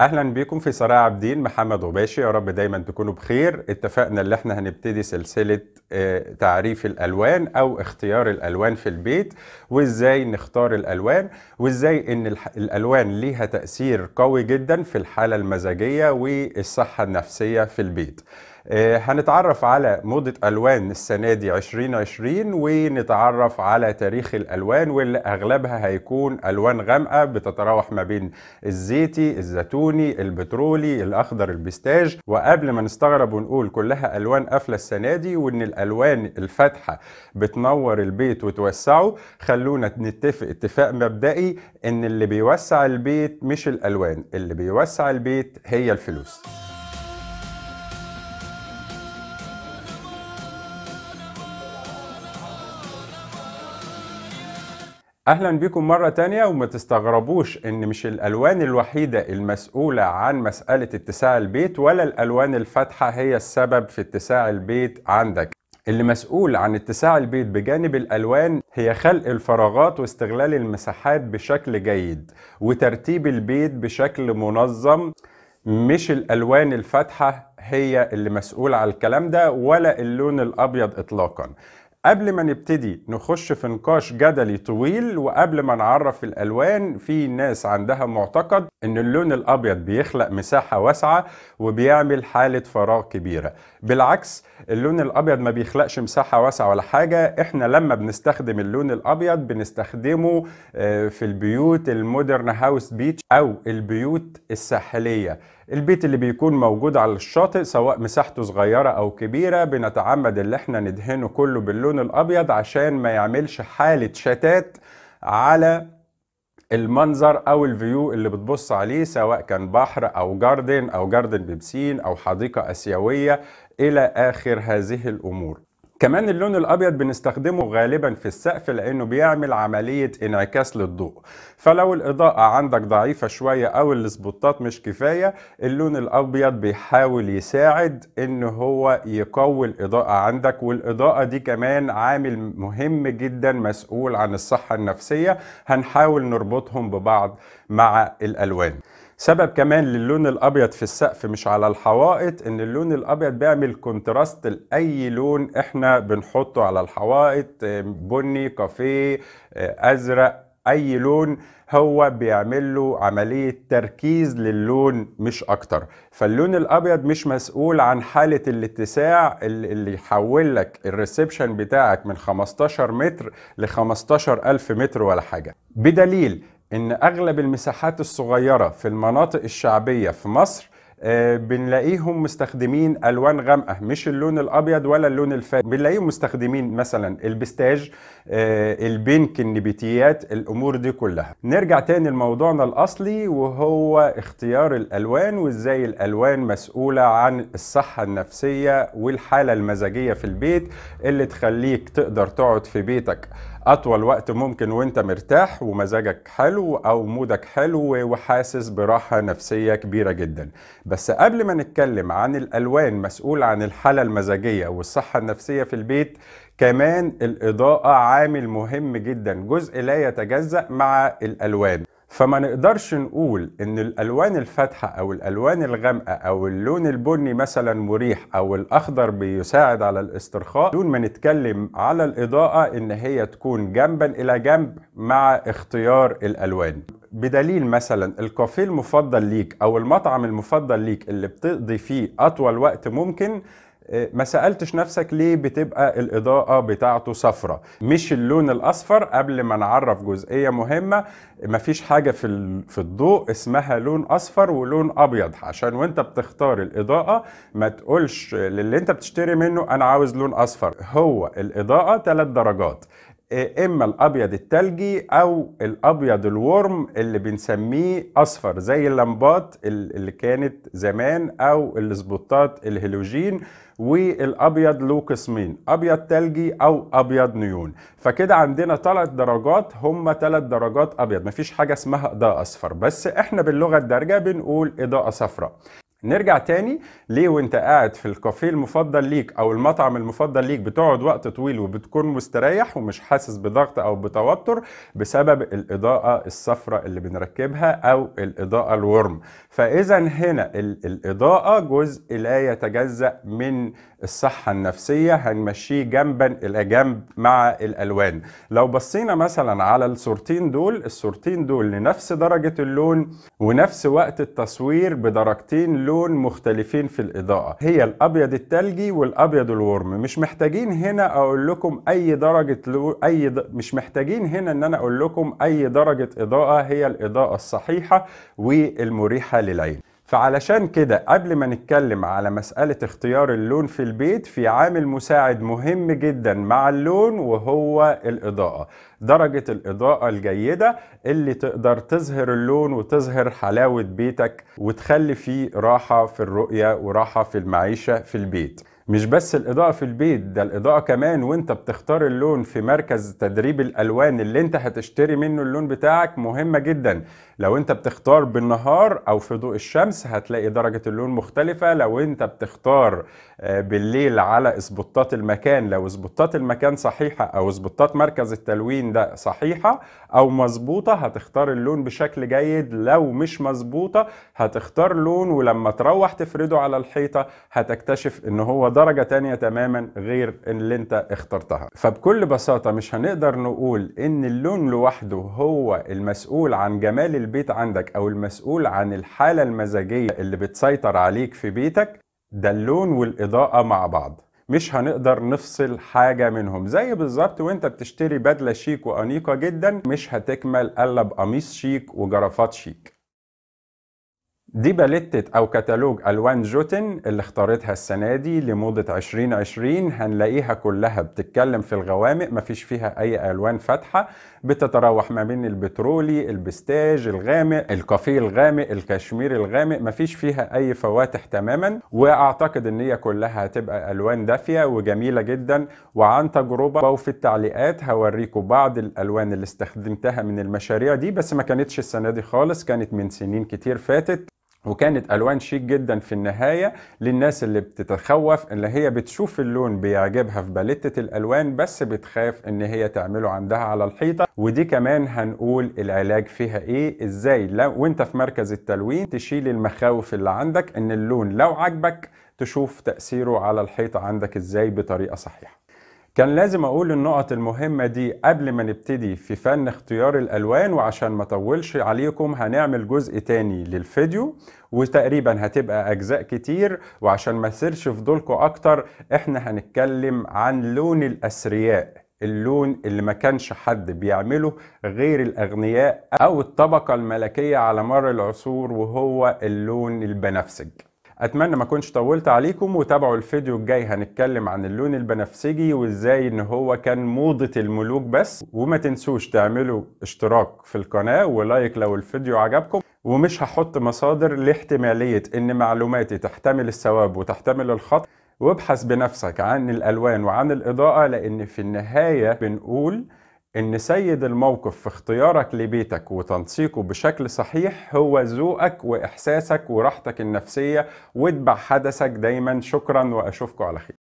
اهلا بيكم في صراع عابدين محمد غباشي يا رب دايما تكونوا بخير اتفقنا اللي احنا هنبتدي سلسله آه، تعريف الالوان او اختيار الالوان في البيت وازاي نختار الالوان وازاي ان الالوان ليها تاثير قوي جدا في الحاله المزاجيه والصحه النفسيه في البيت آه، هنتعرف على موضة ألوان السنة دي 2020 ونتعرف على تاريخ الألوان واللي أغلبها هيكون ألوان غامقة بتتراوح ما بين الزيتي الزيتوني البترولي الأخضر البستاج وقبل ما نستغرب ونقول كلها ألوان قافلة السنة دي وإن الألوان الفاتحة بتنور البيت وتوسعه خلونا نتفق اتفاق مبدئي إن اللي بيوسع البيت مش الألوان اللي بيوسع البيت هي الفلوس اهلا بكم مرة تانية وما تستغربوش ان مش الالوان الوحيدة المسؤولة عن مسألة اتساع البيت ولا الالوان الفاتحة هي السبب في اتساع البيت عندك اللي مسؤول عن اتساع البيت بجانب الالوان هي خلق الفراغات واستغلال المساحات بشكل جيد وترتيب البيت بشكل منظم مش الالوان الفاتحه هي اللي مسؤوله على الكلام ده ولا اللون الابيض اطلاقا قبل ما نبتدي نخش في نقاش جدلي طويل وقبل ما نعرف الالوان في ناس عندها معتقد ان اللون الابيض بيخلق مساحه واسعه وبيعمل حاله فراغ كبيره بالعكس اللون الابيض ما بيخلقش مساحه واسعه ولا حاجه احنا لما بنستخدم اللون الابيض بنستخدمه آه، في البيوت المودرن هاوس بيتش او البيوت الساحليه البيت اللي بيكون موجود على الشاطئ سواء مساحته صغيرة أو كبيرة بنتعمد اللي احنا ندهنه كله باللون الأبيض عشان ما يعملش حالة شتات على المنظر أو الفيو اللي بتبص عليه سواء كان بحر أو جاردن أو جاردن ببسين أو حديقة آسيوية إلى آخر هذه الأمور كمان اللون الابيض بنستخدمه غالبا في السقف لانه بيعمل عمليه انعكاس للضوء فلو الاضاءه عندك ضعيفه شويه او السبوتات مش كفايه اللون الابيض بيحاول يساعد ان هو يقوي الاضاءه عندك والاضاءه دي كمان عامل مهم جدا مسؤول عن الصحه النفسيه هنحاول نربطهم ببعض مع الالوان سبب كمان للون الابيض في السقف مش على الحوائط ان اللون الابيض بيعمل كونتراست لاي لون احنا بنحطه على الحوائط بني كافيه ازرق اي لون هو بيعمل له عملية تركيز للون مش أكتر فاللون الأبيض مش مسؤول عن حالة الاتساع اللي يحول لك الريسبشن بتاعك من 15 متر ل 15 ألف متر ولا حاجة بدليل ان اغلب المساحات الصغيره في المناطق الشعبيه في مصر آه، بنلاقيهم مستخدمين الوان غامقه مش اللون الابيض ولا اللون الفاتح بنلاقيهم مستخدمين مثلا البستاج آه، البنك النبيتيات الامور دي كلها نرجع تاني لموضوعنا الاصلي وهو اختيار الالوان وازاي الالوان مسؤوله عن الصحه النفسيه والحاله المزاجيه في البيت اللي تخليك تقدر تقعد في بيتك اطول وقت ممكن وانت مرتاح ومزاجك حلو او مودك حلو وحاسس براحه نفسيه كبيره جدا بس قبل ما نتكلم عن الالوان مسؤول عن الحاله المزاجيه والصحه النفسيه في البيت كمان الاضاءه عامل مهم جدا جزء لا يتجزا مع الالوان فما نقدرش نقول ان الالوان الفاتحه او الالوان الغامقه او اللون البني مثلا مريح او الاخضر بيساعد على الاسترخاء دون ما نتكلم على الاضاءه ان هي تكون جنبا الى جنب مع اختيار الالوان بدليل مثلا الكافيه المفضل ليك او المطعم المفضل ليك اللي بتقضي فيه اطول وقت ممكن إيه، ما سالتش نفسك ليه بتبقى الاضاءه بتاعته صفرة مش اللون الاصفر قبل ما نعرف جزئيه مهمه مفيش حاجه في في الضوء اسمها لون اصفر ولون ابيض عشان وانت بتختار الاضاءه ما تقولش للي انت بتشتري منه انا عاوز لون اصفر هو الاضاءه ثلاث درجات إيه، اما الابيض التلجي او الابيض الورم اللي بنسميه اصفر زي اللمبات اللي كانت زمان او السبوتات الهيلوجين والابيض له قسمين ابيض تلجي او ابيض نيون فكده عندنا ثلاث درجات هم ثلاث درجات ابيض مفيش حاجه اسمها اضاءه اصفر بس احنا باللغه الدارجه بنقول اضاءه صفراء نرجع تاني ليه وانت قاعد في الكافيه المفضل ليك او المطعم المفضل ليك بتقعد وقت طويل وبتكون مستريح ومش حاسس بضغط او بتوتر بسبب الاضاءه الصفراء اللي بنركبها او الاضاءه الورم فاذا هنا الاضاءه جزء لا يتجزا من الصحه النفسيه هنمشيه جنبا الى جنب مع الالوان لو بصينا مثلا على الصورتين دول الصورتين دول لنفس درجه اللون ونفس وقت التصوير بدرجتين لون مختلفين في الإضاءة هي الأبيض التلجي والأبيض الورم مش محتاجين هنا أقول لكم أي درجة لو... أي د... مش محتاجين هنا إن أنا أقول لكم أي درجة إضاءة هي الإضاءة الصحيحة والمريحة للعين فعلشان كده قبل ما نتكلم على مسألة اختيار اللون في البيت في عامل مساعد مهم جدا مع اللون وهو الإضاءة درجة الإضاءة الجيدة اللي تقدر تظهر اللون وتظهر حلاوة بيتك وتخلي فيه راحة في الرؤية وراحة في المعيشة في البيت مش بس الاضاءه في البيت ده الاضاءه كمان وانت بتختار اللون في مركز تدريب الالوان اللي انت هتشتري منه اللون بتاعك مهمه جدا لو انت بتختار بالنهار او في ضوء الشمس هتلاقي درجه اللون مختلفه لو انت بتختار آه، بالليل على اسبوتات المكان لو اسبوتات المكان صحيحه او اسبوتات مركز التلوين ده صحيحه او مظبوطه هتختار اللون بشكل جيد لو مش مظبوطه هتختار لون ولما تروح تفرده على الحيطه هتكتشف ان هو ده درجة تانية تماما غير اللي انت اخترتها فبكل بساطة مش هنقدر نقول ان اللون لوحده هو المسؤول عن جمال البيت عندك او المسؤول عن الحالة المزاجية اللي بتسيطر عليك في بيتك ده اللون والإضاءة مع بعض مش هنقدر نفصل حاجة منهم زي بالظبط وانت بتشتري بدلة شيك وأنيقة جدا مش هتكمل إلا بقميص شيك وجرافات شيك دي باليتة أو كتالوج ألوان جوتن اللي اختارتها السنة دي لموضة 2020 هنلاقيها كلها بتتكلم في الغوامق مفيش فيها أي ألوان فاتحة بتتراوح ما بين البترولي، البستاج، الغامق، الكافيه الغامق، الكشمير الغامق مفيش فيها أي فواتح تماما وأعتقد إن هي كلها هتبقى ألوان دافية وجميلة جدا وعن تجربة وفي التعليقات هوريكم بعض الألوان اللي استخدمتها من المشاريع دي بس ما كانتش السنة دي خالص كانت من سنين كتير فاتت وكانت الوان شيك جدا في النهايه للناس اللي بتتخوف اللي هي بتشوف اللون بيعجبها في باليته الالوان بس بتخاف ان هي تعمله عندها على الحيطه ودي كمان هنقول العلاج فيها ايه ازاي لو وانت في مركز التلوين تشيل المخاوف اللي عندك ان اللون لو عجبك تشوف تاثيره على الحيطه عندك ازاي بطريقه صحيحه كان لازم أقول النقط المهمة دي قبل ما نبتدي في فن اختيار الألوان وعشان ما اطولش عليكم هنعمل جزء تاني للفيديو وتقريبا هتبقى أجزاء كتير وعشان ما سيرش فضولكم أكتر إحنا هنتكلم عن لون الأثرياء اللون اللي ما كانش حد بيعمله غير الأغنياء أو الطبقة الملكية على مر العصور وهو اللون البنفسج اتمنى ما كنتش طولت عليكم وتابعوا الفيديو الجاي هنتكلم عن اللون البنفسجي وازاي ان هو كان موضة الملوك بس وما تنسوش تعملوا اشتراك في القناة ولايك لو الفيديو عجبكم ومش هحط مصادر لاحتمالية ان معلوماتي تحتمل السواب وتحتمل الخطأ وابحث بنفسك عن الالوان وعن الاضاءة لان في النهاية بنقول إن سيد الموقف في اختيارك لبيتك وتنسيقه بشكل صحيح هو ذوقك وإحساسك وراحتك النفسية واتبع حدثك دايما شكرا وأشوفكم على خير